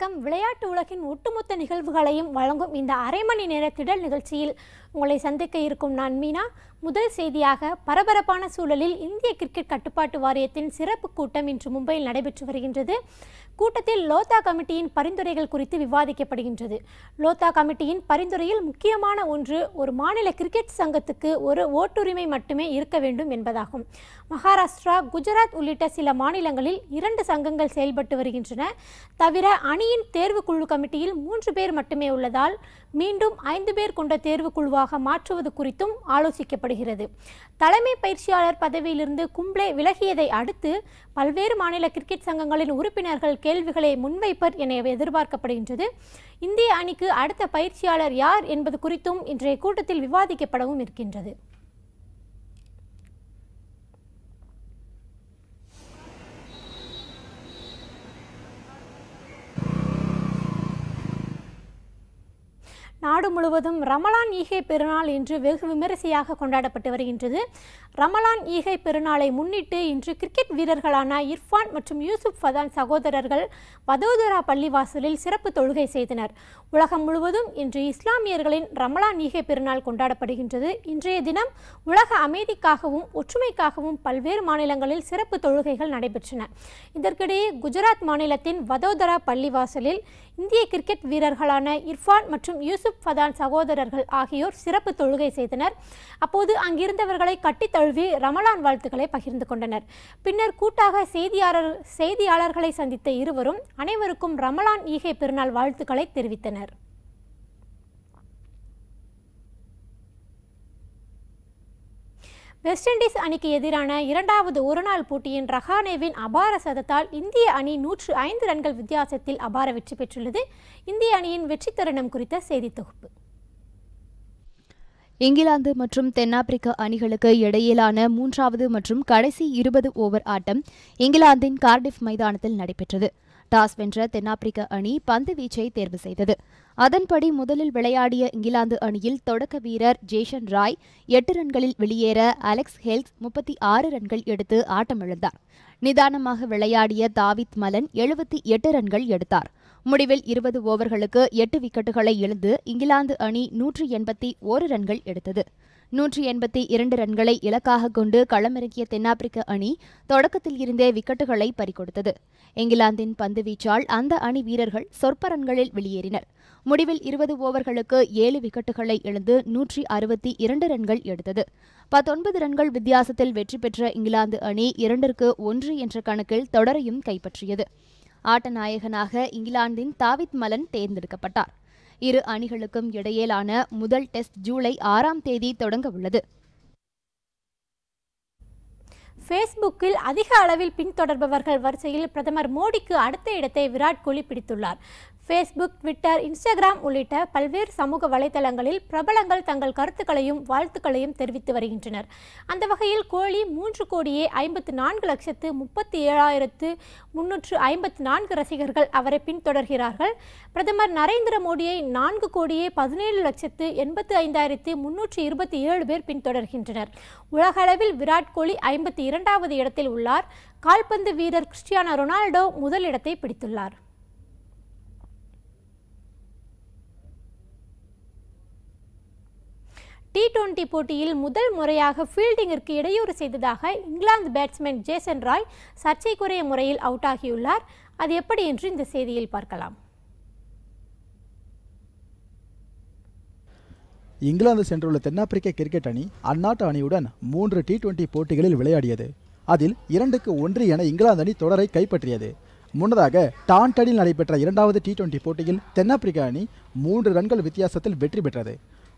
வணக்கம் விளையாட்டு உலகின் ஒட்டுமொத்த நிகழ்வுகளையும் வழங்கும் இந்த அரை மணி நேர திடல் நிகழ்ச்சியில் உங்களை சந்திக்க இருக்கும் நான் மீனா முதல் செய்தியாக பரபரப்பான சூழலில் இந்திய கிரிக்கெட் கட்டுப்பாட்டு வாரியத்தின் சிறப்பு கூட்டம் இன்று மும்பையில் நடைபெற்று வருகின்றது கூட்டத்தில் லோத்தா கமிட்டியின் பரிந்துரைகள் குறித்து விவாதிக்கப்படுகின்றது லோத்தா கமிட்டியின் பரிந்துரையில் முக்கியமான ஒன்று ஒரு மாநில கிரிக்கெட் சங்கத்துக்கு ஒரு ஓட்டுரிமை மட்டுமே இருக்க வேண்டும் என்பதாகும் மகாராஷ்டிரா குஜராத் உள்ளிட்ட சில மாநிலங்களில் இரண்டு சங்கங்கள் செயல்பட்டு வருகின்றன தவிர அணியின் தேர்வு குழு கமிட்டியில் மூன்று பேர் மட்டுமே உள்ளதால் மீண்டும் ஐந்து பேர் கொண்ட தேர்வு குழுவாக மாற்றுவது குறித்தும் ஆலோசிக்கப்படும் கூறப்படுகிறது தலைமை பயிற்சியாளர் பதவியிலிருந்து கும்ப்ளே விலகியதை அடுத்து பல்வேறு மாநில கிரிக்கெட் சங்கங்களின் உறுப்பினர்கள் கேள்விகளை முன்வைப்பர் என எதிர்பார்க்கப்படுகின்றது இந்திய அணிக்கு அடுத்த பயிற்சியாளர் யார் என்பது குறித்தும் இன்றைய கூட்டத்தில் விவாதிக்கப்படவும் இருக்கின்றது நாடு முழுவதும் ரமலான் ஈகை பெருநாள் இன்று வெகு விமரிசையாக கொண்டாடப்பட்டு வருகின்றது ரமலான் ஈகை பெருநாளை முன்னிட்டு இன்று கிரிக்கெட் வீரர்களான இர்ஃபான் மற்றும் யூசுப் ஃபதான் சகோதரர்கள் வதோதரா பள்ளிவாசலில் சிறப்பு தொழுகை செய்தனர் உலகம் முழுவதும் இன்று இஸ்லாமியர்களின் ரமலான் ஈகை பெருநாள் கொண்டாடப்படுகின்றது இன்றைய தினம் உலக அமைதிக்காகவும் ஒற்றுமைக்காகவும் பல்வேறு மாநிலங்களில் சிறப்பு தொழுகைகள் நடைபெற்றன இதற்கிடையே குஜராத் மாநிலத்தின் வதோதரா பள்ளிவாசலில் இந்திய கிரிக்கெட் வீரர்களான இர்ஃபான் மற்றும் யூசுப் ஃபதான் சகோதரர்கள் ஆகியோர் சிறப்பு தொழுகை செய்தனர் அப்போது அங்கிருந்தவர்களை கட்டி தழுவி ரமலான் வாழ்த்துக்களை பகிர்ந்து கொண்டனர் பின்னர் கூட்டாக செய்தியாளர் செய்தியாளர்களை சந்தித்த இருவரும் அனைவருக்கும் ரமலான் ஈகை பெருநாள் வாழ்த்துக்களை தெரிவித்தனர் வெஸ்ட் இண்டீஸ் அணிக்கு எதிரான இரண்டாவது ஒருநாள் போட்டியின் ரஹானேவின் அபார சதத்தால் இந்திய அணி நூற்று ஐந்து ரன்கள் வித்தியாசத்தில் அபார வெற்றி பெற்றுள்ளது இந்திய அணியின் வெற்றி தருணம் குறித்த செய்தி தொகுப்பு இங்கிலாந்து மற்றும் தென்னாப்பிரிக்க அணிகளுக்கு இடையிலான மூன்றாவது மற்றும் கடைசி இருபது ஓவர் ஆட்டம் இங்கிலாந்தின் கார்டிஃப் மைதானத்தில் நடைபெற்றது டாஸ் வென்ற தென்னாப்பிரிக்க அணி பந்து வீச்சை தேர்வு செய்தது அதன்படி முதலில் விளையாடிய இங்கிலாந்து அணியில் தொடக்க வீரர் ஜேஷன் ராய் எட்டு ரன்களில் வெளியேற அலெக்ஸ் ஹெல்ஸ் முப்பத்தி ஆறு ரன்கள் எடுத்து ஆட்டமிழந்தார் நிதானமாக விளையாடிய தாவித் மலன் எழுபத்தி எட்டு ரன்கள் எடுத்தார் முடிவில் இருபது ஓவர்களுக்கு எட்டு விக்கெட்டுகளை இழந்து இங்கிலாந்து அணி நூற்றி எண்பத்தி ஒரு ரன்கள் எடுத்தது நூற்றி எண்பத்தி இரண்டு ரன்களை இலக்காக கொண்டு களமிறங்கிய தென்னாப்பிரிக்க அணி தொடக்கத்தில் இருந்தே விக்கெட்டுகளை பறிகொடுத்தது இங்கிலாந்தின் பந்து வீச்சால் அந்த அணி வீரர்கள் சொற்ப ரன்களில் வெளியேறினர் முடிவில் இருபது ஓவர்களுக்கு ஏழு விக்கெட்டுகளை இழந்து நூற்றி அறுபத்தி இரண்டு ரன்கள் எடுத்தது பத்தொன்பது ரன்கள் வித்தியாசத்தில் வெற்றி பெற்ற இங்கிலாந்து அணி இரண்டிற்கு ஒன்று என்ற கணக்கில் தொடரையும் கைப்பற்றியது ஆட்ட நாயகனாக இங்கிலாந்தின் தாவித் மலன் தேர்ந்தெடுக்கப்பட்டார் இரு அணிகளுக்கும் இடையிலான முதல் டெஸ்ட் ஜூலை ஆறாம் தேதி தொடங்க உள்ளது ஃபேஸ்புக்கில் அதிக அளவில் பின்தொடர்பவர்கள் வரிசையில் பிரதமர் மோடிக்கு அடுத்த இடத்தை விராட் கோலி பிடித்துள்ளார் ஃபேஸ்புக் ட்விட்டர் இன்ஸ்டாகிராம் உள்ளிட்ட பல்வேறு சமூக வலைதளங்களில் பிரபலங்கள் தங்கள் கருத்துக்களையும் வாழ்த்துக்களையும் தெரிவித்து வருகின்றனர் அந்த வகையில் கோலி மூன்று கோடியே ஐம்பத்து நான்கு லட்சத்து முப்பத்தி ஏழாயிரத்து முன்னூற்று ஐம்பத்து நான்கு ரசிகர்கள் அவரை பின்தொடர்கிறார்கள் பிரதமர் நரேந்திர மோடியை நான்கு கோடியே பதினேழு லட்சத்து எண்பத்து ஐந்தாயிரத்து முன்னூற்று இருபத்தி ஏழு பேர் பின்தொடர்கின்றனர் உலகளவில் விராட் கோலி ஐம்பத்தி இரண்டாவது இடத்தில் உள்ளார் கால்பந்து வீரர் கிறிஸ்டியானோ ரொனால்டோ முதலிடத்தை பிடித்துள்ளார் டி டுவெண்டி போட்டியில் முதல் முறையாக ஃபீல்டிங்கிற்கு இடையூறு செய்ததாக இங்கிலாந்து பேட்ஸ்மேன் ஜேசன் ராய் சர்ச்சைக்குரிய முறையில் அவுட் ஆகியுள்ளார் அது எப்படி என்று இந்த செய்தியில் பார்க்கலாம் இங்கிலாந்து சென்றுள்ள தென்னாப்பிரிக்க கிரிக்கெட் அணி அந்நாட்டு அணியுடன் மூன்று டி டுவெண்டி போட்டிகளில் விளையாடியது அதில் இரண்டுக்கு ஒன்று என இங்கிலாந்து அணி தொடரை கைப்பற்றியது முன்னதாக டான்டனில் நடைபெற்ற இரண்டாவது டி டுவெண்டி போட்டியில் தென்னாப்பிரிக்க அணி மூன்று ரன்கள் வித்தியாசத்தில் வெற்றி பெற்றது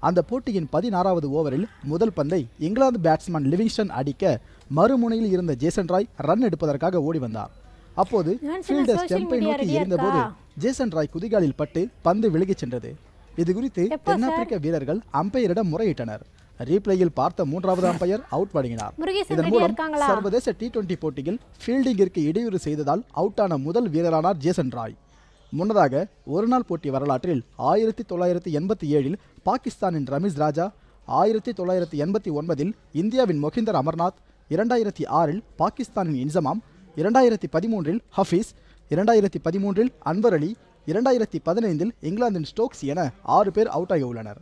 அந்த போட்டியின் பதினாறாவது ஓவரில் முதல் பந்தை இங்கிலாந்து பேட்ஸ்மேன் லிவிங்ஸ்டன் அடிக்க மறுமுனையில் இருந்த ஜேசன் ராய் ரன் எடுப்பதற்காக ஓடி வந்தார் அப்போது ஃபீல்டர் ஸ்டெம்பை நோக்கி இருந்தபோது ஜேசன் ராய் குதிகாலில் பட்டு பந்து விலகிச் சென்றது இது குறித்து தென்னாப்பிரிக்க வீரர்கள் அம்பையரிடம் முறையிட்டனர் ரீப்ளேயில் பார்த்த மூன்றாவது அம்பையர் அவுட் வழங்கினார் இதன் மூலம் சர்வதேச டி டுவெண்டி போட்டியில் ஃபீல்டிங்கிற்கு இடையூறு செய்ததால் அவுட்டான முதல் வீரரானார் ஜேசன் ராய் முன்னதாக ஒருநாள் போட்டி வரலாற்றில் ஆயிரத்தி தொள்ளாயிரத்தி எண்பத்தி ஏழில் பாகிஸ்தானின் ரமீஸ் ராஜா ஆயிரத்தி தொள்ளாயிரத்தி எண்பத்தி ஒன்பதில் இந்தியாவின் மொஹிந்தர் அமர்நாத் இரண்டாயிரத்தி ஆறில் பாகிஸ்தானின் இன்சமாம் இரண்டாயிரத்தி பதிமூன்றில் ஹஃபீஸ் இரண்டாயிரத்தி பதிமூன்றில் அன்வர் அலி இரண்டாயிரத்தி பதினைந்தில் இங்கிலாந்தின் ஸ்டோக்ஸ் என ஆறு பேர் அவுட் ஆகியுள்ளனர்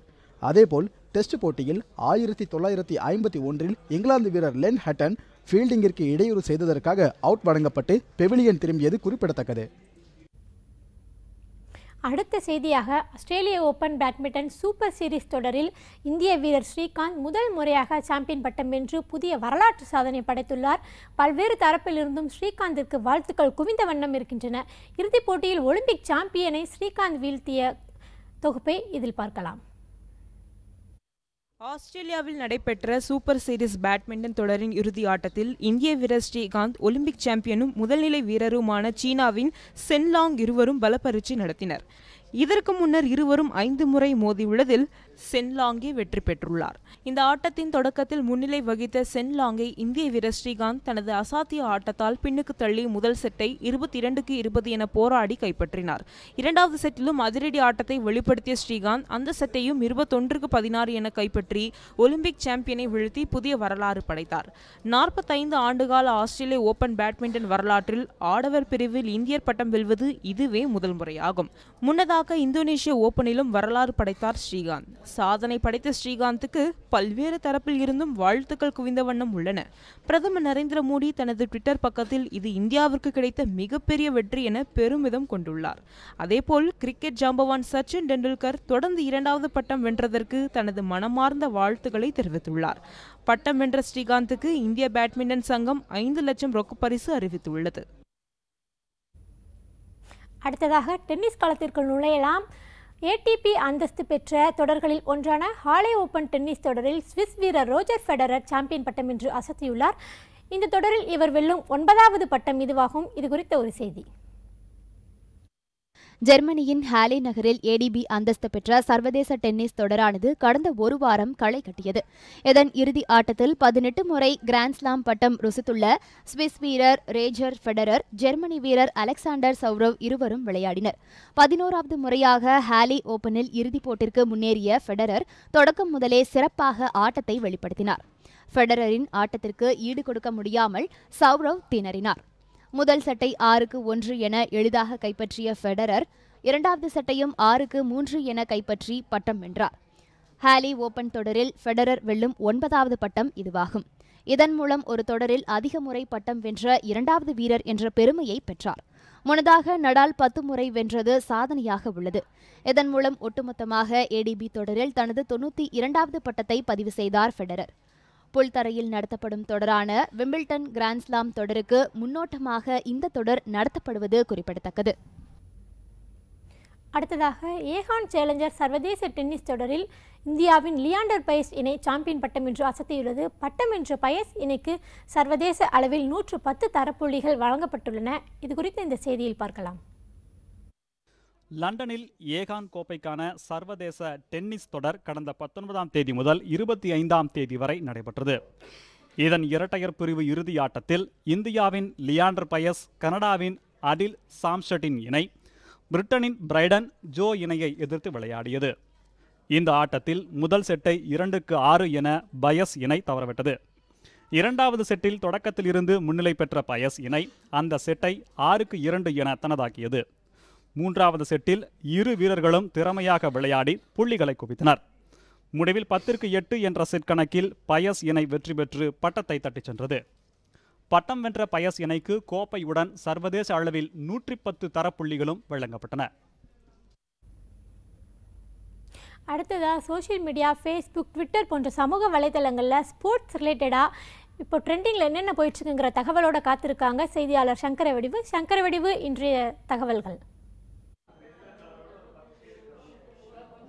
அதேபோல் டெஸ்ட் போட்டியில் ஆயிரத்தி தொள்ளாயிரத்தி ஐம்பத்தி ஒன்றில் இங்கிலாந்து வீரர் லென் ஹட்டன் ஃபீல்டிங்கிற்கு இடையூறு செய்ததற்காக அவுட் வழங்கப்பட்டு பெவிலியன் திரும்பியது குறிப்பிடத்தக்கது அடுத்த செய்தியாக ஆஸ்திரேலிய ஓப்பன் பேட்மிண்டன் சூப்பர் சீரிஸ் தொடரில் இந்திய வீரர் ஸ்ரீகாந்த் முதல் முறையாக சாம்பியன் பட்டம் வென்று புதிய வரலாற்று சாதனை படைத்துள்ளார் பல்வேறு தரப்பிலிருந்தும் ஸ்ரீகாந்திற்கு வாழ்த்துக்கள் குவிந்த வண்ணம் இருக்கின்றன இறுதிப் போட்டியில் ஒலிம்பிக் சாம்பியனை ஸ்ரீகாந்த் வீழ்த்திய தொகுப்பை இதில் பார்க்கலாம் ஆஸ்திரேலியாவில் நடைபெற்ற சூப்பர் சீரிஸ் பேட்மிண்டன் தொடரின் இறுதி ஆட்டத்தில் இந்திய வீரர் ஸ்ரீகாந்த் ஒலிம்பிக் சாம்பியனும் முதல்நிலை வீரருமான சீனாவின் சென்லாங் இருவரும் பலப்பரிச்சு நடத்தினர் இதற்கு முன்னர் இருவரும் ஐந்து முறை மோதியுள்ளதில் சென்லாங்கே வெற்றி பெற்றுள்ளார் இந்த ஆட்டத்தின் தொடக்கத்தில் முன்னிலை வகித்த சென்லாங்கை இந்திய வீரர் ஸ்ரீகாந்த் தனது அசாத்திய ஆட்டத்தால் பின்னுக்கு தள்ளி முதல் செட்டை இருபத்தி இரண்டுக்கு இருபது என போராடி கைப்பற்றினார் இரண்டாவது செட்டிலும் அதிரடி ஆட்டத்தை வெளிப்படுத்திய ஸ்ரீகாந்த் அந்த செட்டையும் இருபத்தொன்றுக்கு பதினாறு என கைப்பற்றி ஒலிம்பிக் சாம்பியனை வீழ்த்தி புதிய வரலாறு படைத்தார் நாற்பத்தைந்து ஆண்டுகால ஆஸ்திரேலிய ஓபன் பேட்மிண்டன் வரலாற்றில் ஆடவர் பிரிவில் இந்தியர் பட்டம் வெல்வது இதுவே முதல் முறையாகும் முன்னதாக ஒலிம்பியாக்க இந்தோனேஷிய ஓபனிலும் வரலாறு படைத்தார் ஸ்ரீகாந்த் சாதனை படைத்த ஸ்ரீகாந்துக்கு பல்வேறு தரப்பில் இருந்தும் வாழ்த்துக்கள் குவிந்த வண்ணம் உள்ளன பிரதமர் நரேந்திர மோடி தனது ட்விட்டர் பக்கத்தில் இது இந்தியாவிற்கு கிடைத்த மிகப்பெரிய வெற்றி என பெருமிதம் கொண்டுள்ளார் அதேபோல் கிரிக்கெட் ஜாம்பவான் சச்சின் டெண்டுல்கர் தொடர்ந்து இரண்டாவது பட்டம் வென்றதற்கு தனது மனமார்ந்த வாழ்த்துக்களை தெரிவித்துள்ளார் பட்டம் வென்ற ஸ்ரீகாந்துக்கு இந்திய பேட்மிண்டன் சங்கம் ஐந்து லட்சம் ரொக்க பரிசு அறிவித்துள்ளது அடுத்ததாக டென்னிஸ் களத்திற்குள் நுழையலாம் ஏடிபி அந்தஸ்து பெற்ற தொடர்களில் ஒன்றான ஹாலே ஓபன் டென்னிஸ் தொடரில் சுவிஸ் வீரர் ரோஜர் ஃபெடரர் சாம்பியன் பட்டம் என்று அசத்தியுள்ளார் இந்த தொடரில் இவர் வெல்லும் ஒன்பதாவது பட்டம் இதுவாகும் இது குறித்த ஒரு செய்தி ஜெர்மனியின் ஹாலே நகரில் ஏடிபி அந்தஸ்து பெற்ற சர்வதேச டென்னிஸ் தொடரானது கடந்த ஒரு வாரம் களை கட்டியது இதன் இறுதி ஆட்டத்தில் பதினெட்டு முறை கிராண்ட்ஸ்லாம் பட்டம் ருசித்துள்ள சுவிஸ் வீரர் ரேஜர் ஃபெடரர் ஜெர்மனி வீரர் அலெக்சாண்டர் சௌரவ் இருவரும் விளையாடினர் பதினோராவது முறையாக ஹாலி ஓபனில் இறுதிப் போட்டிற்கு முன்னேறிய ஃபெடரர் தொடக்கம் முதலே சிறப்பாக ஆட்டத்தை வெளிப்படுத்தினார் ஃபெடரரின் ஆட்டத்திற்கு ஈடு கொடுக்க முடியாமல் சௌரவ் திணறினார் முதல் சட்டை ஆறுக்கு ஒன்று என எளிதாக கைப்பற்றிய ஃபெடரர் இரண்டாவது சட்டையும் ஆறுக்கு மூன்று என கைப்பற்றி பட்டம் வென்றார் ஹாலி ஓபன் தொடரில் ஃபெடரர் வெல்லும் ஒன்பதாவது பட்டம் இதுவாகும் இதன் மூலம் ஒரு தொடரில் அதிக முறை பட்டம் வென்ற இரண்டாவது வீரர் என்ற பெருமையை பெற்றார் முன்னதாக நடால் பத்து முறை வென்றது சாதனையாக உள்ளது இதன் மூலம் ஒட்டுமொத்தமாக ஏடிபி தொடரில் தனது தொன்னூற்றி இரண்டாவது பட்டத்தை பதிவு செய்தார் ஃபெடரர் புல்தரையில் நடத்தப்படும் தொடரான விம்பிள்டன் கிராண்ட்ஸ்லாம் தொடருக்கு முன்னோட்டமாக இந்த தொடர் நடத்தப்படுவது குறிப்பிடத்தக்கது அடுத்ததாக ஏகான் சேலஞ்சர் சர்வதேச டென்னிஸ் தொடரில் இந்தியாவின் லியாண்டர் பயஸ் இணை சாம்பியன் பட்டம் என்று அசத்தியுள்ளது பட்டம் என்ற பயஸ் இணைக்கு சர்வதேச அளவில் நூற்று பத்து தரப்புள்ளிகள் வழங்கப்பட்டுள்ளன இது குறித்து இந்த செய்தியில் பார்க்கலாம் லண்டனில் ஏகான் கோப்பைக்கான சர்வதேச டென்னிஸ் தொடர் கடந்த பத்தொன்பதாம் தேதி முதல் இருபத்தி ஐந்தாம் தேதி வரை நடைபெற்றது இதன் இரட்டையர் பிரிவு இறுதி ஆட்டத்தில் இந்தியாவின் லியாண்டர் பயஸ் கனடாவின் அடில் சாம்ஷட்டின் இணை பிரிட்டனின் பிரைடன் ஜோ இணையை எதிர்த்து விளையாடியது இந்த ஆட்டத்தில் முதல் செட்டை இரண்டுக்கு ஆறு என பயஸ் இணை தவறவிட்டது இரண்டாவது செட்டில் தொடக்கத்திலிருந்து முன்னிலை பெற்ற பயஸ் இணை அந்த செட்டை ஆறுக்கு இரண்டு என தனதாக்கியது மூன்றாவது செட்டில் இரு வீரர்களும் திறமையாக விளையாடி புள்ளிகளை குவித்தனர் முடிவில் பத்திற்கு எட்டு என்ற செட் கணக்கில் பயஸ் இணை வெற்றி பெற்று பட்டத்தை தட்டிச் சென்றது பட்டம் வென்ற பயஸ் இணைக்கு கோப்பையுடன் சர்வதேச அளவில் நூற்றி பத்து தரப்புள்ளிகளும் வழங்கப்பட்டன அடுத்ததாக சோஷியல் மீடியா ஃபேஸ்புக் ட்விட்டர் போன்ற சமூக வலைதளங்களில் ஸ்போர்ட்ஸ் ரிலேட்டடாக இப்போ ட்ரெண்டிங்கில் என்னென்ன போயிட்டுருக்குங்கிற தகவலோட காத்திருக்காங்க செய்தியாளர் வடிவு சங்கர வடிவு இன்றைய தகவல்கள்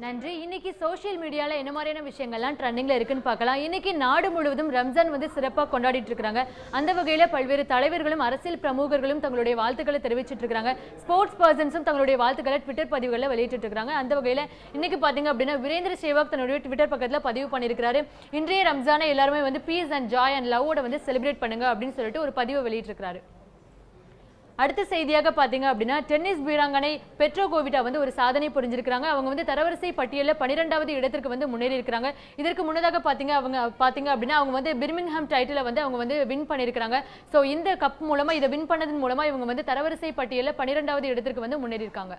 நன்றி இன்னைக்கு சோஷியல் மீடியாவில் என்ன மாதிரியான விஷயங்கள்லாம் ட்ரெண்டிங்கில் இருக்குன்னு பார்க்கலாம் இன்னைக்கு நாடு முழுவதும் ரம்ஜான் வந்து சிறப்பாக கொண்டாடிட்டு இருக்கிறாங்க அந்த வகையில் பல்வேறு தலைவர்களும் அரசியல் பிரமுகர்களும் தங்களுடைய வாழ்த்துக்களை தெரிவிச்சிட்டு இருக்காங்க ஸ்போர்ட்ஸ் பர்சன்ஸும் தங்களுடைய வாழ்த்துக்களை ட்விட்டர் பதிவுகளில் வெளியிட்டு இருக்காங்க அந்த வகையில் இன்னைக்கு பார்த்தீங்க அப்படின்னா வீரேந்திர சேவாக் தன்னுடைய ட்விட்டர் பக்கத்தில் பதிவு பண்ணியிருக்காரு இன்றைய ரம்ஜானை எல்லாருமே வந்து பீஸ் அண்ட் ஜாய் அண்ட் லவ்வோட வந்து செலிப்ரேட் பண்ணுங்க அப்படின்னு சொல்லிட்டு ஒரு பதிவை வெளியிட்டிருக்காரு அடுத்த செய்தியாக பார்த்தீங்க அப்படின்னா டென்னிஸ் வீராங்கனை பெட்ரோ கோவிட்டா வந்து ஒரு சாதனை புரிஞ்சிருக்கிறாங்க அவங்க வந்து தரவரிசை பட்டியலில் பன்னிரெண்டாவது இடத்திற்கு வந்து முன்னேறி இருக்கிறாங்க இதற்கு முன்னதாக பார்த்தீங்க அவங்க பார்த்தீங்க அப்படின்னா அவங்க வந்து பிர்மிங்ஹாம் டைட்டிலை வந்து அவங்க வந்து வின் பண்ணியிருக்கிறாங்க ஸோ இந்த கப் மூலமாக இதை வின் பண்ணதன் மூலமாக இவங்க வந்து தரவரிசை பட்டியலில் பன்னிரெண்டாவது இடத்திற்கு வந்து முன்னேறி இருக்காங்க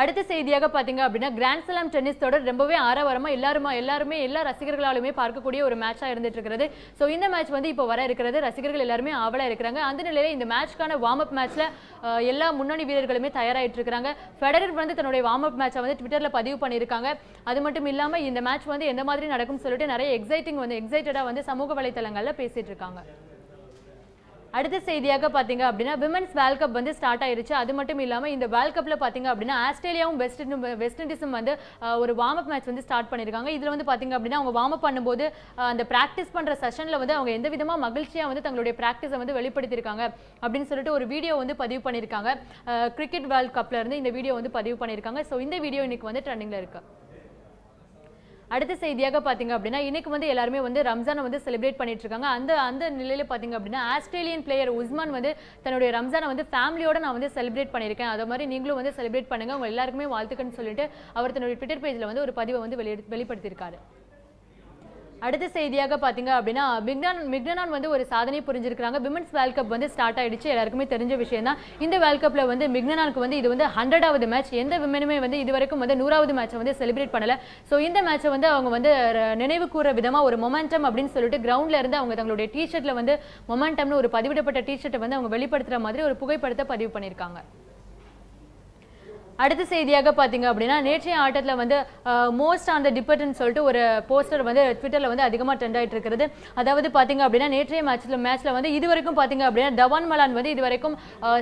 அடுத்த செய்தியாக பார்த்தீங்க அப்படின்னா கிராண்ட் டென்னிஸ் தொடர் ரொம்பவே ஆரவாரமாக எல்லாருமா எல்லாருமே எல்லா ரசிகர்களாலுமே பார்க்கக்கூடிய ஒரு மேட்சாக இருந்துட்டு இருக்கிறது ஸோ இந்த மேட்ச் வந்து இப்போ வர இருக்கிறது ரசிகர்கள் எல்லாருமே ஆவலாக இருக்கிறாங்க அந்த நிலையில் இந்த மேட்ச்க்கான வார்ம் அப் மேட்ச்சில் எல்லா முன்னணி வீரர்களுமே தயாராகிட்டு இருக்கிறாங்க ஃபெடரர் வந்து தன்னுடைய வார்ம் அப் மேட்சை வந்து ட்விட்டரில் பதிவு பண்ணியிருக்காங்க அது மட்டும் இல்லாமல் இந்த மேட்ச் வந்து எந்த மாதிரி நடக்கும்னு சொல்லிட்டு நிறைய எக்ஸைட்டிங் வந்து எக்ஸைட்டடாக வந்து சமூக வலைத்தளங்களில் பேசிட்டு இருக்காங்க அடுத்த செய்தியாக பார்த்தீங்க அப்படின்னா விமன்ஸ் வேர்ல்ட் கப் வந்து ஸ்டார்ட் ஆயிருச்சு அது மட்டும் இல்லாமல் இந்த வேர்ல்ட் கப்பில் பார்த்தீங்க அப்படின்னா ஆஸ்திரேலியாவும் வெஸ்ட் வெஸ்ட் இண்டீஸும் வந்து ஒரு வார்ம் அப் மேட்ச் வந்து ஸ்டார்ட் பண்ணியிருக்காங்க இதில் வந்து பார்த்தீங்க அப்படின்னா அவங்க வார்ம் அப் பண்ணும்போது அந்த ப்ராக்டிஸ் பண்ணுற செஷனில் வந்து அவங்க எந்த விதமாக மகிழ்ச்சியாக வந்து தங்களுடைய ப்ராக்டிஸை வந்து வெளிப்படுத்தியிருக்காங்க அப்படின்னு சொல்லிட்டு ஒரு வீடியோ வந்து பதிவு பண்ணியிருக்காங்க கிரிக்கெட் வேர்ல்ட் கப்பில் இருந்து இந்த வீடியோ வந்து பதிவு பண்ணியிருக்காங்க ஸோ இந்த வீடியோ இன்னைக்கு வந்து ட்ரெண்டிங்கில் இருக்குது அடுத்த செய்தியாக பார்த்தீங்க அப்படின்னா இன்னைக்கு வந்து எல்லாருமே வந்து ரம்ஜானை வந்து செலிப்ரேட் பண்ணிட்டு இருக்காங்க அந்த அந்த நிலையில் பார்த்தீங்க அப்படின்னா ஆஸ்திரேலியன் பிளேயர் உஸ்மான் வந்து தன்னுடைய ரம்ஜானை வந்து ஃபேமிலியோட நான் வந்து செலிப்ரேட் பண்ணியிருக்கேன் அதை மாதிரி நீங்களும் வந்து செலிப்ரேட் பண்ணுங்க உங்க எல்லாருக்குமே வாழ்த்துக்கன்னு சொல்லிட்டு அவர் தன்னுடைய ட்விட்டர் பேஜில் வந்து ஒரு பதிவை வந்து வெளியே வெளிப்படுத்தியிருக்காரு அடுத்த செய்தியாக பார்த்தீங்க அப்படின்னா மிக்னான் மிக்னான் வந்து ஒரு சாதனை புரிஞ்சிருக்கிறாங்க விமன்ஸ் வேர்ல்ட் கப் வந்து ஸ்டார்ட் ஆயிடுச்சு எல்லாருக்குமே தெரிஞ்ச விஷயம் தான் இந்த வேர்ல்ட் கப்பில் வந்து மிக்னானுக்கு வந்து இது வந்து ஹண்ட்ரடாவது மேட்ச் எந்த விமனுமே வந்து இது வரைக்கும் வந்து நூறாவது மேட்சை வந்து செலிப்ரேட் பண்ணலை ஸோ இந்த மேட்சை வந்து அவங்க வந்து நினைவு கூற விதமாக ஒரு மொமெண்டம் அப்படின்னு சொல்லிட்டு கிரவுண்டில் இருந்து அவங்க தங்களுடைய டிஷர்ட்டில் வந்து மொமெண்டம்னு ஒரு பதிவிடப்பட்ட டிஷர்ட்டை வந்து அவங்க வெளிப்படுத்துகிற மாதிரி ஒரு புகைப்படத்தை பதிவு பண்ணியிருக்காங்க அடுத்த செய்தியாக பார்த்தீங்க அப்படின்னா நேற்றைய ஆட்டத்தில் வந்து மோஸ்ட் ஆன் த டிபர்ட்னு சொல்லிட்டு ஒரு போஸ்டர் வந்து ட்விட்டரில் வந்து அதிகமாக ட்ரெண்ட் ஆகிட்டு இருக்கிறது அதாவது பார்த்தீங்க அப்படின்னா நேற்றைய மேட்ச்சில் மேட்ச்சில் வந்து இது வரைக்கும் பார்த்தீங்க அப்படின்னா தவான் மலான் வந்து இதுவரைக்கும்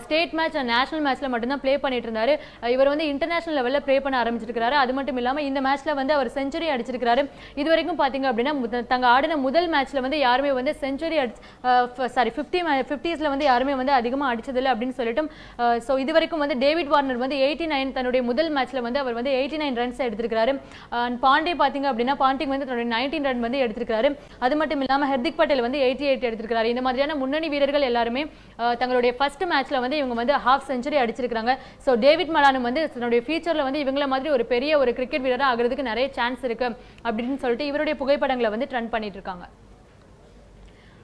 ஸ்டேட் மேட்ச் அண்ட் நேஷனல் மேட்ச்சில் மட்டும்தான் ப்ளே பண்ணிட்டு இருந்தார் இவர் வந்து இன்டர்நேஷனல் லெவலில் ப்ளே பண்ண ஆரம்பிச்சிருக்கிறாரு அது மட்டும் இல்லாமல் இந்த மேட்ச்சில் வந்து அவர் செஞ்சுரி அடிச்சிருக்கிறாரு இது வரைக்கும் பார்த்தீங்க அப்படின்னா தங்க ஆடின முதல் மேட்ச்சில் வந்து யாருமே வந்து செஞ்சுரி அடி சாரி ஃபிஃப்டி ஃபிஃப்டிஸில் வந்து யாருமே வந்து அதிகமாக அடிச்சதில்லை அப்படின்னு சொல்லிட்டு ஸோ இது வரைக்கும் வந்து டேவிட் வார்னர் வந்து எயிட்டி நைன் நைன் தன்னுடைய முதல் மேட்ச்சில் வந்து அவர் வந்து எயிட்டி நைன் ரன்ஸ் எடுத்திருக்காரு அண்ட் பாண்டே பாத்தீங்க அப்படின்னா பாண்டிங் வந்து தன்னுடைய நைன்டீன் ரன் வந்து எடுத்திருக்காரு அது மட்டும் இல்லாம ஹர்திக் பட்டேல் வந்து எயிட்டி எயிட் எடுத்திருக்காரு இந்த மாதிரியான முன்னணி வீரர்கள் எல்லாருமே தங்களுடைய ஃபர்ஸ்ட் மேட்ச்ல வந்து இவங்க வந்து ஹாஃப் செஞ்சுரி அடிச்சிருக்காங்க ஸோ டேவிட் மலானும் வந்து தன்னுடைய ஃபியூச்சர்ல வந்து இவங்கள மாதிரி ஒரு பெரிய ஒரு கிரிக்கெட் வீரராக ஆகிறதுக்கு நிறைய சான்ஸ் இருக்கு அப்படின்னு சொல்லிட்டு இவருடைய புகைப்படங்களை வந்து ட்ரெண்ட் பண்ணிட்டு இருக்காங்க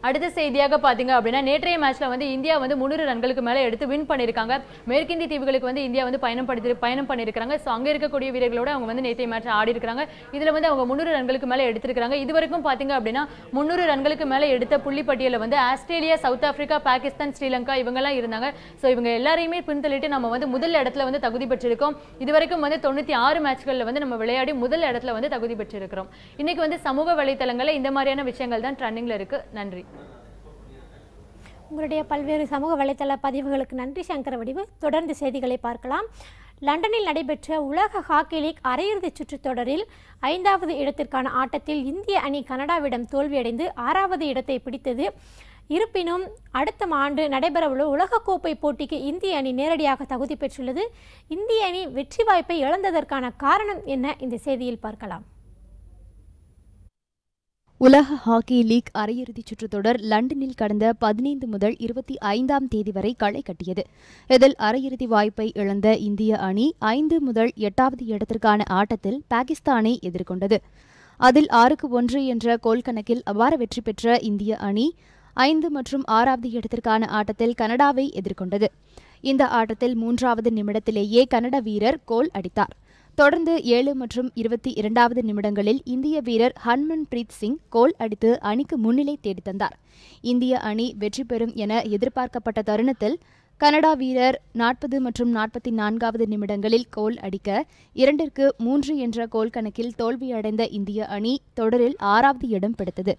அடுத்த செய்தியாக பார்த்தீங்க அப்படின்னா நேற்றைய மேட்ச்ல வந்து இந்தியா வந்து முன்னூறு ரன்களுக்கு மேலே எடுத்து வின் பண்ணியிருக்காங்க மேற்கிந்திய தீவுகளுக்கு வந்து இந்தியா வந்து பயணம் படுத்தி பயணம் பண்ணியிருக்காங்க ஸோ அங்கே இருக்கக்கூடிய வீரர்களோட அவங்க வந்து நேற்றைய மேட்ச் ஆடி இருக்காங்க இதில் வந்து அவங்க முன்னூறு ரன்களுக்கு மேலே எடுத்திருக்காங்க இது வரைக்கும் பார்த்தீங்க அப்படின்னா முன்னூறு ரன்களுக்கு மேலே எடுத்த புள்ளி வந்து Australia South Africa Pakistan Sri Lanka எல்லாம் இருந்தாங்க ஸோ இவங்க எல்லாரையுமே பின்தள்ளிட்டு நம்ம வந்து முதல் இடத்துல வந்து தகுதி பெற்றிருக்கோம் இதுவரைக்கும் வந்து தொண்ணூற்றி ஆறு மேட்ச்களில் வந்து நம்ம விளையாடி முதல் இடத்துல வந்து தகுதி பெற்றிருக்கிறோம் இன்னைக்கு வந்து சமூக வலைத்தளங்களில் இந்த மாதிரியான விஷயங்கள் தான் ட்ரெண்டிங்ல இருக்குது நன்றி உங்களுடைய பல்வேறு சமூக வலைதள பதிவுகளுக்கு நன்றி சங்கர வடிவு தொடர்ந்து செய்திகளை பார்க்கலாம் லண்டனில் நடைபெற்ற உலக ஹாக்கி லீக் அரையிறுதிச் சுற்றுத் தொடரில் ஐந்தாவது இடத்திற்கான ஆட்டத்தில் இந்திய அணி கனடாவிடம் தோல்வியடைந்து ஆறாவது இடத்தை பிடித்தது இருப்பினும் அடுத்த ஆண்டு நடைபெறவுள்ள உலகக்கோப்பை போட்டிக்கு இந்திய அணி நேரடியாக தகுதி பெற்றுள்ளது இந்திய அணி வெற்றி வாய்ப்பை இழந்ததற்கான காரணம் என்ன இந்த செய்தியில் பார்க்கலாம் உலக ஹாக்கி லீக் அரையிறுதிச் சுற்றுத்தொடர் லண்டனில் கடந்த பதினைந்து முதல் இருபத்தி ஐந்தாம் தேதி வரை களை கட்டியது இதில் அரையிறுதி வாய்ப்பை இழந்த இந்திய அணி ஐந்து முதல் எட்டாவது இடத்திற்கான ஆட்டத்தில் பாகிஸ்தானை எதிர்கொண்டது அதில் ஆறுக்கு ஒன்று என்ற கோல் கணக்கில் அபார வெற்றி பெற்ற இந்திய அணி ஐந்து மற்றும் ஆறாவது இடத்திற்கான ஆட்டத்தில் கனடாவை எதிர்கொண்டது இந்த ஆட்டத்தில் மூன்றாவது நிமிடத்திலேயே கனடா வீரர் கோல் அடித்தார் தொடர்ந்து ஏழு மற்றும் இருபத்தி இரண்டாவது நிமிடங்களில் இந்திய வீரர் ஹன்மன் பிரீத் சிங் கோல் அடித்து அணிக்கு முன்னிலை தேடித்தந்தார் இந்திய அணி வெற்றி பெறும் என எதிர்பார்க்கப்பட்ட தருணத்தில் கனடா வீரர் நாற்பது மற்றும் நாற்பத்தி நான்காவது நிமிடங்களில் கோல் அடிக்க இரண்டிற்கு மூன்று என்ற கோல் கணக்கில் தோல்வியடைந்த இந்திய அணி தொடரில் ஆறாவது இடம் பிடித்தது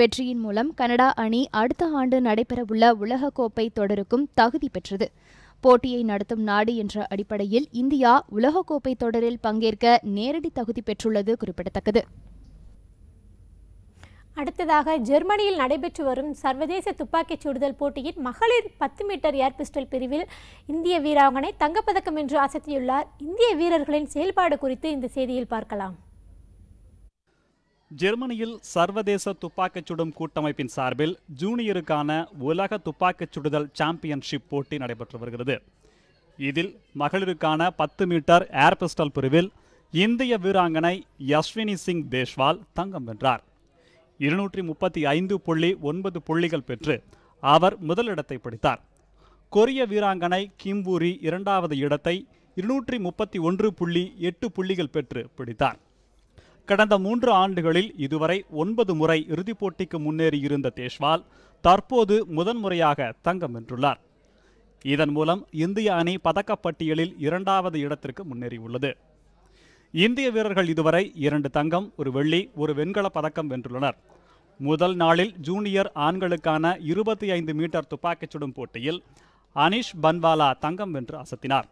வெற்றியின் மூலம் கனடா அணி அடுத்த ஆண்டு நடைபெறவுள்ள உலகக்கோப்பை தொடருக்கும் தகுதி பெற்றது போட்டியை நடத்தும் நாடு என்ற அடிப்படையில் இந்தியா உலகக்கோப்பை தொடரில் பங்கேற்க நேரடி தகுதி பெற்றுள்ளது குறிப்பிடத்தக்கது அடுத்ததாக ஜெர்மனியில் நடைபெற்று வரும் சர்வதேச துப்பாக்கிச் சுடுதல் போட்டியின் மகளிர் பத்து மீட்டர் ஏர் பிஸ்டல் பிரிவில் இந்திய வீராங்கனை தங்கப்பதக்கம் என்று அசத்தியுள்ளார் இந்திய வீரர்களின் செயல்பாடு குறித்து இந்த செய்தியில் பார்க்கலாம் ஜெர்மனியில் சர்வதேச துப்பாக்கிச் சுடும் கூட்டமைப்பின் சார்பில் ஜூனியருக்கான உலக துப்பாக்கிச் சுடுதல் சாம்பியன்ஷிப் போட்டி நடைபெற்று வருகிறது இதில் மகளிருக்கான பத்து மீட்டர் ஏர் பிஸ்டல் பிரிவில் இந்திய வீராங்கனை யஸ்வினி சிங் தேஷ்வால் தங்கம் வென்றார் இருநூற்றி முப்பத்தி ஐந்து புள்ளி ஒன்பது புள்ளிகள் பெற்று அவர் முதலிடத்தை பிடித்தார் கொரிய வீராங்கனை கிம்பூரி இரண்டாவது இடத்தை இருநூற்றி முப்பத்தி ஒன்று புள்ளி எட்டு புள்ளிகள் பெற்று பிடித்தார் கடந்த மூன்று ஆண்டுகளில் இதுவரை ஒன்பது முறை இறுதிப் போட்டிக்கு முன்னேறியிருந்த தேஷ்வால் தற்போது முதன்முறையாக தங்கம் வென்றுள்ளார் இதன் மூலம் இந்திய அணி பதக்கப்பட்டியலில் இரண்டாவது இடத்திற்கு முன்னேறியுள்ளது இந்திய வீரர்கள் இதுவரை இரண்டு தங்கம் ஒரு வெள்ளி ஒரு வெண்கல பதக்கம் வென்றுள்ளனர் முதல் நாளில் ஜூனியர் ஆண்களுக்கான இருபத்தி ஐந்து மீட்டர் துப்பாக்கிச் சுடும் போட்டியில் அனிஷ் பன்வாலா தங்கம் வென்று அசத்தினார்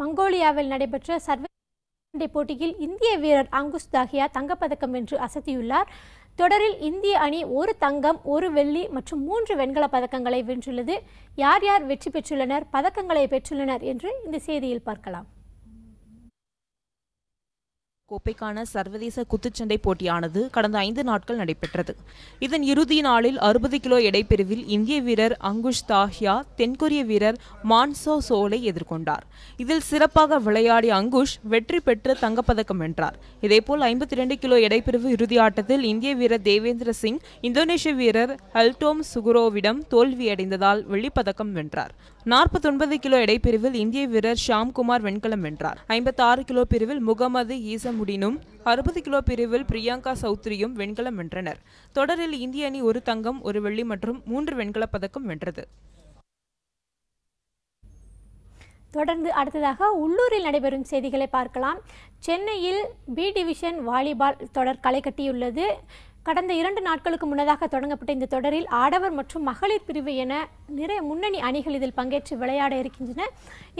மங்கோலியாவில் நடைபெற்ற சர்வ போட்டியில் இந்திய வீரர் அங்குஸ் தாகியா தங்கப்பதக்கம் வென்று அசத்தியுள்ளார் தொடரில் இந்திய அணி ஒரு தங்கம் ஒரு வெள்ளி மற்றும் மூன்று வெண்கல பதக்கங்களை வென்றுள்ளது யார் யார் வெற்றி பெற்றுள்ளனர் பதக்கங்களை பெற்றுள்ளனர் என்று இந்த செய்தியில் பார்க்கலாம் கோப்பைக்கான சர்வதேச குத்துச்சண்டை போட்டியானது கடந்த ஐந்து நாட்கள் நடைபெற்றது இதன் இறுதி நாளில் அறுபது கிலோ எடைப்பிரிவில் இந்திய வீரர் அங்குஷ் தாஹியா தென்கொரிய வீரர் மான்சோ சோலை எதிர்கொண்டார் இதில் சிறப்பாக விளையாடிய அங்குஷ் வெற்றி பெற்று தங்கப்பதக்கம் வென்றார் இதேபோல் ஐம்பத்தி இரண்டு கிலோ எடைப்பிரிவு இறுதி ஆட்டத்தில் இந்திய வீரர் தேவேந்திர சிங் இந்தோனேஷிய வீரர் ஹல்டோம் சுகுரோவிடம் தோல்வியடைந்ததால் வெள்ளிப்பதக்கம் வென்றார் நாற்பத்தி ஒன்பது கிலோ எடைப்பிரிவில் இந்திய வீரர் ஷாம்குமார் வெண்கலம் வென்றார் ஐம்பத்தி ஆறு கிலோ பிரிவில் முகமது ஈசமுடினும் அறுபது கிலோ பிரிவில் பிரியங்கா சௌத்ரியும் வெண்கலம் வென்றனர் தொடரில் இந்திய அணி ஒரு தங்கம் ஒரு வெள்ளி மற்றும் மூன்று வெண்கலப் பதக்கம் வென்றது தொடர்ந்து அடுத்ததாக உள்ளூரில் நடைபெறும் செய்திகளை பார்க்கலாம் சென்னையில் பி டிவிஷன் வாலிபால் தொடர் களை கட்டியுள்ளது கடந்த இரண்டு நாட்களுக்கு முன்னதாக தொடங்கப்பட்ட இந்த தொடரில் ஆடவர் மற்றும் மகளிர் பிரிவு என நிறைய முன்னணி அணிகள் இதில் பங்கேற்று விளையாட இருக்கின்றன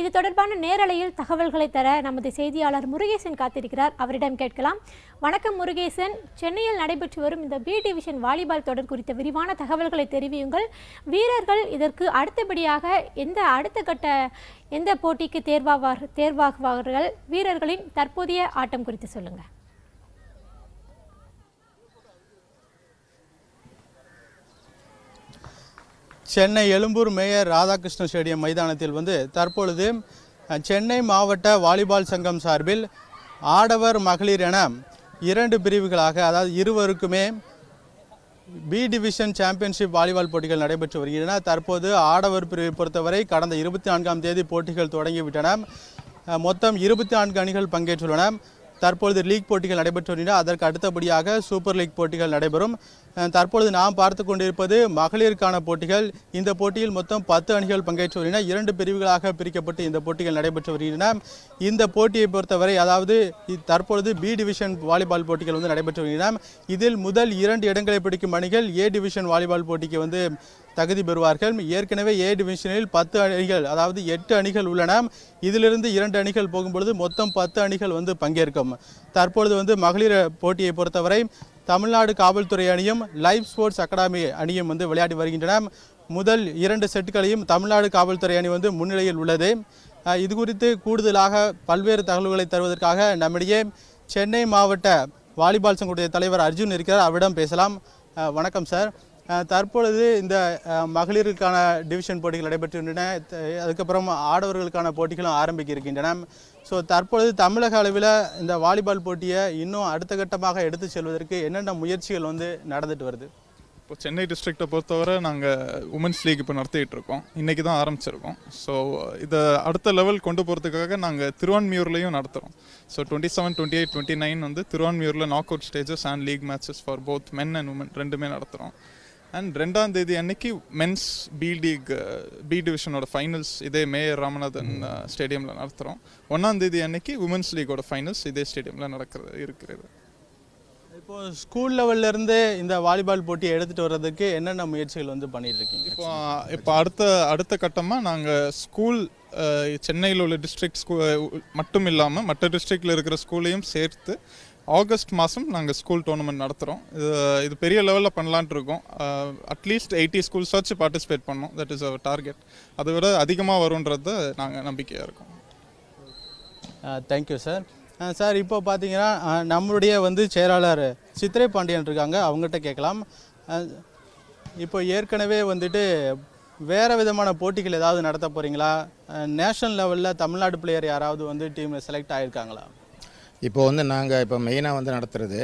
இது தொடர்பான நேரலையில் தகவல்களை தர நமது செய்தியாளர் முருகேசன் காத்திருக்கிறார் அவரிடம் கேட்கலாம் வணக்கம் முருகேசன் சென்னையில் நடைபெற்று வரும் இந்த பி டிவிஷன் வாலிபால் தொடர் குறித்த விரிவான தகவல்களை தெரிவியுங்கள் வீரர்கள் இதற்கு அடுத்தபடியாக எந்த அடுத்த கட்ட எந்த போட்டிக்கு தேர்வாவார் தேர்வாகுவார்கள் வீரர்களின் தற்போதைய ஆட்டம் குறித்து சொல்லுங்கள் சென்னை எழும்பூர் மேயர் ராதாகிருஷ்ண ஸ்டேடியம் மைதானத்தில் வந்து தற்பொழுது சென்னை மாவட்ட வாலிபால் சங்கம் சார்பில் ஆடவர் மகளிர் என இரண்டு பிரிவுகளாக அதாவது இருவருக்குமே பி டிவிஷன் சாம்பியன்ஷிப் வாலிபால் போட்டிகள் நடைபெற்று வருகின்றன தற்போது ஆடவர் பிரிவை பொறுத்தவரை கடந்த இருபத்தி நான்காம் தேதி போட்டிகள் தொடங்கிவிட்டன மொத்தம் இருபத்தி நான்கு அணிகள் பங்கேற்றுள்ளன தற்பொழுது லீக் போட்டிகள் நடைபெற்று வருகின்றன அதற்கு அடுத்தபடியாக சூப்பர் லீக் போட்டிகள் நடைபெறும் தற்பொழுது நாம் பார்த்து கொண்டிருப்பது மகளிருக்கான போட்டிகள் இந்த போட்டியில் மொத்தம் பத்து அணிகள் பங்கேற்று வருகின்றன இரண்டு பிரிவுகளாக பிரிக்கப்பட்டு இந்த போட்டிகள் நடைபெற்று வருகின்றன இந்த போட்டியை பொறுத்தவரை அதாவது தற்பொழுது பி டிவிஷன் வாலிபால் போட்டிகள் வந்து நடைபெற்று வருகின்றன இதில் முதல் இரண்டு இடங்களை பிடிக்கும் அணிகள் ஏ டிவிஷன் வாலிபால் போட்டிக்கு வந்து தகுதி பெறுவார்கள் ஏற்கனவே ஏ டிவிஷனில் பத்து அணிகள் அதாவது எட்டு அணிகள் உள்ளன இதிலிருந்து இரண்டு அணிகள் போகும்பொழுது மொத்தம் பத்து அணிகள் வந்து பங்கேற்கும் தற்பொழுது வந்து மகளிர் போட்டியை பொறுத்தவரை தமிழ்நாடு காவல்துறை அணியும் லைஃப் ஸ்போர்ட்ஸ் அகாடமி அணியும் வந்து விளையாடி வருகின்றன முதல் இரண்டு செட்டுகளையும் தமிழ்நாடு காவல்துறை அணி வந்து முன்னிலையில் உள்ளது இது குறித்து கூடுதலாக பல்வேறு தகவல்களை தருவதற்காக நம்மிடையே சென்னை மாவட்ட வாலிபால் சங்கத்துடைய தலைவர் அர்ஜுன் இருக்கிறார் அவரிடம் பேசலாம் வணக்கம் சார் தற்பொழுது இந்த மகளிருக்கான டிவிஷன் போட்டிகள் நடைபெற்றுகின்றன அதுக்கப்புறம் ஆடவர்களுக்கான போட்டிகளும் ஆரம்பிக்க இருக்கின்றன ஸோ தற்பொழுது தமிழக அளவில் இந்த வாலிபால் போட்டியை இன்னும் அடுத்த கட்டமாக எடுத்து செல்வதற்கு என்னென்ன முயற்சிகள் வந்து நடந்துட்டு வருது இப்போ சென்னை டிஸ்ட்ரிக்டை பொறுத்தவரை நாங்கள் உமன்ஸ் லீக் இப்போ நடத்திட்டு இருக்கோம் இன்றைக்கி தான் ஆரம்பிச்சிருக்கோம் ஸோ இதை அடுத்த லெவல் கொண்டு போகிறதுக்காக நாங்கள் திருவான்மியூர்லேயும் நடத்துகிறோம் so twenty seven twenty eight twenty nine வந்து திருவான்மியூரில் knock out stages and league matches for both men and women ரெண்டுமே நடத்துகிறோம் அண்ட் ரெண்டாம் தேதி அன்னைக்கு மென்ஸ் பி லீக் பி டிவிஷனோட ஃபைனல்ஸ் இதே மேயர் ராமநாதன் ஸ்டேடியமில் நடத்துகிறோம் ஒன்றாம் தேதி அன்னைக்கு உமன்ஸ் லீகோட ஃபைனல்ஸ் இதே ஸ்டேடியமில் நடக்கிறது இருக்கிறது இப்போ ஸ்கூல் லெவல்லேருந்து இந்த வாலிபால் போட்டி எடுத்துகிட்டு வர்றதுக்கு என்னென்ன முயற்சிகள் வந்து பண்ணிகிட்ருக்கீங்க இப்போ இப்போ அடுத்த அடுத்த கட்டமாக நாங்கள் ஸ்கூல் சென்னையில் உள்ள டிஸ்ட்ரிக்ட் ஸ்கூ மட்டும் இல்லாமல் மற்ற டிஸ்ட்ரிக்டில் இருக்கிற ஸ்கூலையும் சேர்த்து ஆகஸ்ட் மாதம் நாங்கள் ஸ்கூல் டோர்னமெண்ட் நடத்துகிறோம் இது இது பெரிய லெவலில் பண்ணலான்ட்டு இருக்கோம் அட்லீஸ்ட் எயிட்டி ஸ்கூல்ஸாச்சு பார்ட்டிசிபேட் பண்ணோம் தட் இஸ் அவர் டார்கெட் அதை விட அதிகமாக வரும்ன்றது நாங்கள் நம்பிக்கையாக இருக்கோம் தேங்க்யூ சார் சார் இப்போ பார்த்தீங்கன்னா நம்மளுடைய வந்து செயலாளர் சித்திரை பாண்டியன் இருக்காங்க அவங்ககிட்ட கேட்கலாம் இப்போ ஏற்கனவே வந்துட்டு வேறு விதமான போட்டிகள் ஏதாவது நடத்த போகிறீங்களா நேஷனல் லெவலில் தமிழ்நாடு பிளேயர் யாராவது வந்து டீமில் செலக்ட் ஆகியிருக்காங்களா இப்போ வந்து நாங்கள் இப்போ மெயினாக வந்து நடத்துகிறது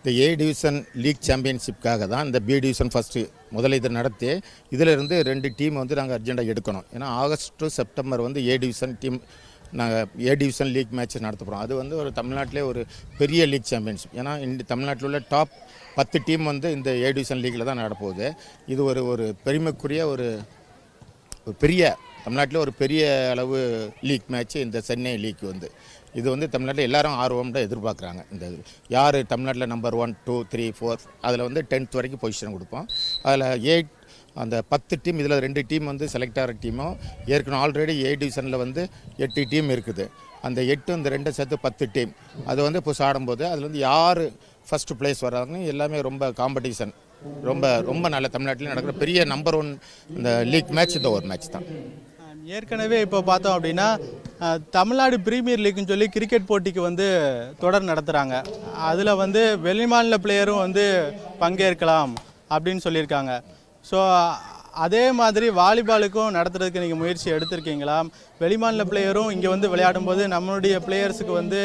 இந்த ஏ டிவிஷன் லீக் சாம்பியன்ஷிப்காக தான் இந்த பி டிவிஷன் ஃபஸ்ட்டு முதல்ல இதை நடத்தி இதிலிருந்து ரெண்டு டீம் வந்து நாங்கள் அர்ஜெண்டாக எடுக்கணும் ஏன்னா ஆகஸ்ட் டு செப்டம்பர் வந்து ஏ டிவிஷன் டீம் நாங்கள் ஏ டிவிஷன் லீக் மேட்ச் நடத்துகிறோம் அது வந்து ஒரு தமிழ்நாட்டிலே ஒரு பெரிய லீக் சாம்பியன்ஷிப் ஏன்னா இந்த தமிழ்நாட்டில் உள்ள டாப் பத்து டீம் வந்து இந்த ஏ டிவிஷன் லீக்கில் தான் நடப்போகுது இது ஒரு ஒரு பெருமைக்குரிய ஒரு பெரிய தமிழ்நாட்டில் ஒரு பெரிய அளவு லீக் மேட்ச்சு இந்த சென்னை லீக் வந்து இது வந்து தமிழ்நாட்டில் எல்லாரும் தான் எதிர்பார்க்குறாங்க இந்த இது யார் தமிழ்நாட்டில் number one two three four அதில் வந்து டென்த் வரைக்கும் பொசிஷன் கொடுப்போம் அதில் எயிட் அந்த பத்து டீம் இதில் ரெண்டு டீம் வந்து செலக்ட் ஆகிற டீமும் ஏற்கனவே ஆல்ரெடி ஏ டிவிஷனில் வந்து எட்டு டீம் இருக்குது அந்த எட்டு அந்த ரெண்டை சேர்த்து பத்து டீம் அது வந்து இப்போ ஆடும்போது அதில் வந்து யார் ஃபஸ்ட்டு ப்ளேஸ் வர்றாங்கன்னு எல்லாமே ரொம்ப காம்படிஷன் ரொம்ப ரொம்ப நல்ல தமிழ்நாட்டில் நடக்கிற பெரிய நம்பர் ஒன் இந்த லீக் மேட்ச் இந்த ஒரு மேட்ச் தான் ஏற்கனவே இப்போ பார்த்தோம் அப்படின்னா தமிழ்நாடு பிரீமியர் லீக்னு சொல்லி கிரிக்கெட் போட்டிக்கு வந்து தொடர் நடத்துகிறாங்க அதில் வந்து வெளிமாநில பிளேயரும் வந்து பங்கேற்கலாம் அப்படின்னு சொல்லியிருக்காங்க ஸோ அதே மாதிரி வாலிபாலுக்கும் நடத்துறதுக்கு நீங்கள் முயற்சி எடுத்திருக்கீங்களா வெளிமாநில பிளேயரும் இங்கே வந்து விளையாடும் போது நம்மளுடைய பிளேயர்ஸுக்கு வந்து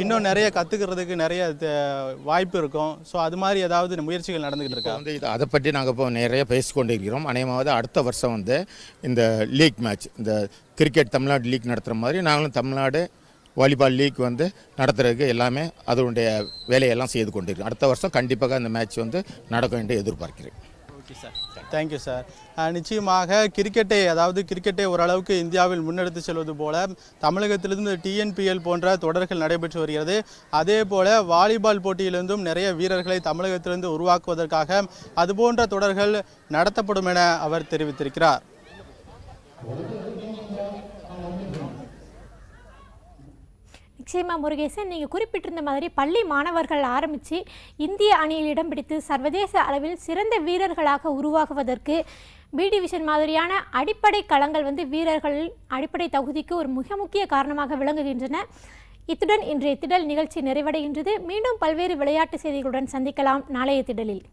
இன்னும் நிறைய கற்றுக்கிறதுக்கு நிறைய வாய்ப்பு இருக்கும் ஸோ அது மாதிரி ஏதாவது முயற்சிகள் நடந்துகிட்டு இருக்கா வந்து இது அதை பற்றி நாங்கள் இப்போ நிறைய பேசிக்கொண்டிருக்கிறோம் அனைவாவது அடுத்த வருஷம் வந்து இந்த லீக் மேட்ச் இந்த கிரிக்கெட் தமிழ்நாடு லீக் நடத்துகிற மாதிரி நாங்களும் தமிழ்நாடு வாலிபால் லீக் வந்து நடத்துறதுக்கு எல்லாமே அதனுடைய வேலையெல்லாம் செய்து கொண்டிருக்கோம் அடுத்த வருஷம் கண்டிப்பாக அந்த மேட்ச் வந்து நடக்கும் என்று எதிர்பார்க்கிறேன் ஓகே சார் தேங்க்யூ சார் நிச்சயமாக கிரிக்கெட்டை அதாவது கிரிக்கெட்டை ஓரளவுக்கு இந்தியாவில் முன்னெடுத்து செல்வது போல தமிழகத்திலிருந்து டிஎன்பிஎல் போன்ற தொடர்கள் நடைபெற்று வருகிறது அதே போல வாலிபால் போட்டியிலிருந்தும் நிறைய வீரர்களை தமிழகத்திலிருந்து உருவாக்குவதற்காக அதுபோன்ற தொடர்கள் நடத்தப்படும் என அவர் தெரிவித்திருக்கிறார் நிச்சயமா முருகேசன் நீங்கள் குறிப்பிட்டிருந்த மாதிரி பள்ளி மாணவர்கள் ஆரம்பித்து இந்திய அணியில் இடம் பிடித்து சர்வதேச அளவில் சிறந்த வீரர்களாக உருவாகுவதற்கு பி டிவிஷன் மாதிரியான அடிப்படை களங்கள் வந்து வீரர்கள் அடிப்படை தகுதிக்கு ஒரு மிக முக்கிய காரணமாக விளங்குகின்றன இத்துடன் இன்றைய திடல் நிகழ்ச்சி நிறைவடைகின்றது மீண்டும் பல்வேறு விளையாட்டு செய்திகளுடன் சந்திக்கலாம் நாளைய திடலில்